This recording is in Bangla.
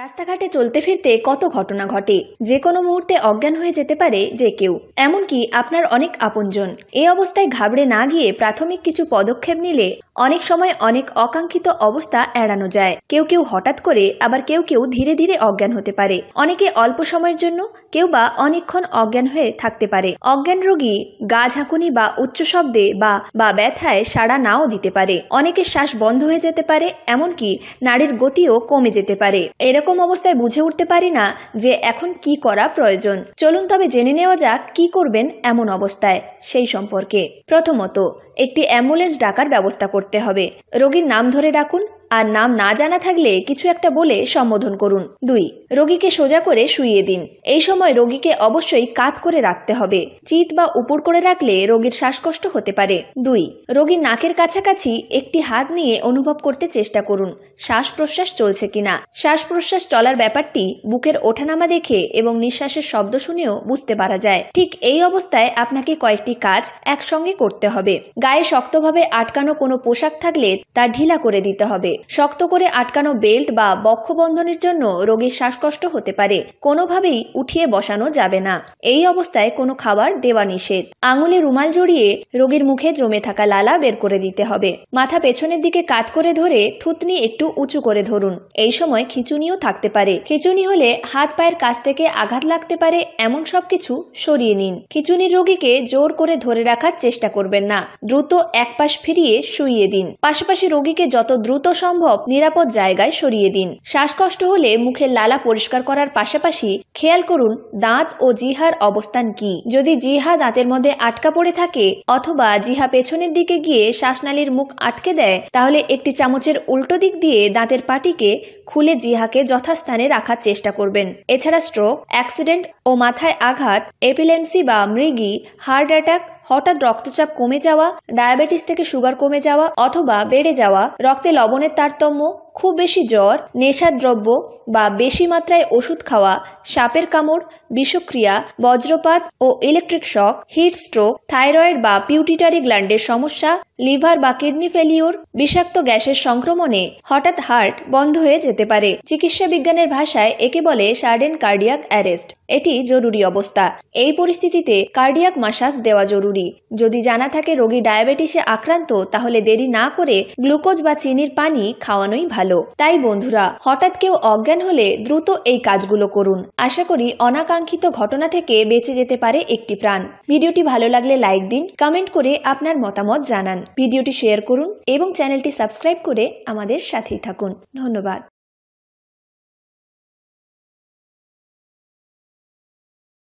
রাস্তাঘাটে চলতে ফিরতে কত ঘটনা ঘটে যে কোনো মুহূর্তে অজ্ঞান হয়ে যেতে পারে যে কেউ এমনকি আপনার অনেক আপনজন এ অবস্থায় ঘাবড়ে না গিয়ে প্রাথমিক কিছু পদক্ষেপ নিলে অনেক সময় অনেক অকাঙ্ক্ষিত অবস্থা এড়ানো যায় কেউ কেউ হঠাৎ করে আবার কেউ কেউ ধীরে ধীরে অজ্ঞান হতে পারে অনেকে অল্প সময়ের জন্য কেউ বা অনেকক্ষণ অজ্ঞান হয়ে থাকতে পারে অজ্ঞান রোগী গা ঝাঁকুনি বা উচ্চ শব্দে বা বা ব্যথায় সাড়া নাও দিতে পারে অনেকের শ্বাস বন্ধ হয়ে যেতে পারে এমনকি নারীর গতিও কমে যেতে পারে এরকম এরকম অবস্থায় বুঝে উঠতে পারি না যে এখন কি করা প্রয়োজন চলুন তবে জেনে নেওয়া যাক কি করবেন এমন অবস্থায় সেই সম্পর্কে প্রথমত একটি অ্যাম্বুলেন্স ডাকার ব্যবস্থা করতে হবে রোগীর নাম ধরে ডাকুন আর নাম না জানা থাকলে কিছু একটা বলে সম্বোধন করুন দুই রোগীকে সোজা করে শুইয়ে দিন এই সময় রোগীকে অবশ্যই কাত করে রাখতে হবে চিত বা উপর করে রাখলে রোগীর শ্বাসকষ্ট হতে পারে দুই রোগীর নাকের কাছাকাছি একটি হাত নিয়ে অনুভব করতে চেষ্টা করুন শ্বাস প্রশ্বাস চলছে কিনা শ্বাস প্রশ্বাস চলার ব্যাপারটি বুকের ওঠানামা দেখে এবং নিঃশ্বাসের শব্দ শুনেও বুঝতে পারা যায় ঠিক এই অবস্থায় আপনাকে কয়েকটি কাজ একসঙ্গে করতে হবে গায়ে শক্তভাবে আটকানো কোনো পোশাক থাকলে তা ঢিলা করে দিতে হবে শক্ত করে আটকানো বেল্ট বা বক্ষবন্ধনের জন্য রোগীর শ্বাসকষ্ট হতে পারে কোনোভাবেই উঠিয়ে বসানো যাবে না এই অবস্থায় কোনো খাবার দেওয়া নিষেধ আঙুলে রুমাল জড়িয়ে রোগীর মুখে জমে থাকা লালা বের করে দিতে হবে মাথা পেছনের দিকে কাত করে ধরে থুতনি একটু উঁচু করে ধরুন এই সময় খিচুনিও থাকতে পারে খিচুনি হলে হাত পায়ের কাছ থেকে আঘাত লাগতে পারে এমন সবকিছু সরিয়ে নিন খিচুনির রোগীকে জোর করে ধরে রাখার চেষ্টা করবেন না দ্রুত এক পাশ ফিরিয়ে শুইয়ে দিন পাশাপাশি রোগীকে যত দ্রুত সম্ভব সম্ভব নিরাপদ জায়গায় সরিয়ে দিন শ্বাসকষ্ট হলে মুখের লালা পরিষ্কার করার পাশাপাশি খেয়াল করুন দাঁত ও জিহার অবস্থান কি যদি জিহা দাঁতের মধ্যে আটকা পড়ে থাকে অথবা জিহা পেছনের দিকে গিয়ে শ্বাসনালীর মুখ আটকে দেয় তাহলে একটি চামচের উল্টো দিক দিয়ে দাঁতের পাটিকে খুলে জিহাকে যথাস্থানে রাখার চেষ্টা করবেন এছাড়া স্ট্রোক অ্যাক্সিডেন্ট ও মাথায় আঘাত এপিলেন্সি বা মৃগি হার্ট অ্যাটাক হঠাৎ রক্তচাপ কমে যাওয়া ডায়াবেটিস থেকে সুগার কমে যাওয়া অথবা বেড়ে যাওয়া রক্তে লবণের তারতম্য খুব বেশি জ্বর নেশার দ্রব্য বা বেশি মাত্রায় ওষুধ খাওয়া সাপের কামড় বিষক্রিয়া বজ্রপাত ও electric shock heat stroke thyroid বা পিউটিটারি গ্ল্যান্ডের সমস্যা লিভার বা কিডনি ফেলিওর বিষাক্ত গ্যাসের সংক্রমণে হঠাৎ হার্ট বন্ধ হয়ে যেতে পারে চিকিৎসা বিজ্ঞানের ভাষায় একে বলে সার্ডেন কার্ডিয়াক অ্যারেস্ট এটি জরুরি অবস্থা এই পরিস্থিতিতে কার্ডিয়াক মাসাজ দেওয়া জরুরি জরুরি যদি জানা থাকে রোগী ডায়াবেটিসে আক্রান্ত তাহলে দেরি না করে গ্লুকোজ বা চিনির পানি খাওয়ানোই ভালো তাই বন্ধুরা হঠাৎ কেউ অজ্ঞান হলে দ্রুত এই কাজগুলো করুন আশা করি অনাকাঙ্ক্ষিত ঘটনা থেকে বেঁচে যেতে পারে একটি প্রাণ ভিডিওটি ভালো লাগলে লাইক দিন কমেন্ট করে আপনার মতামত জানান ভিডিওটি শেয়ার করুন এবং চ্যানেলটি সাবস্ক্রাইব করে আমাদের সাথেই থাকুন ধন্যবাদ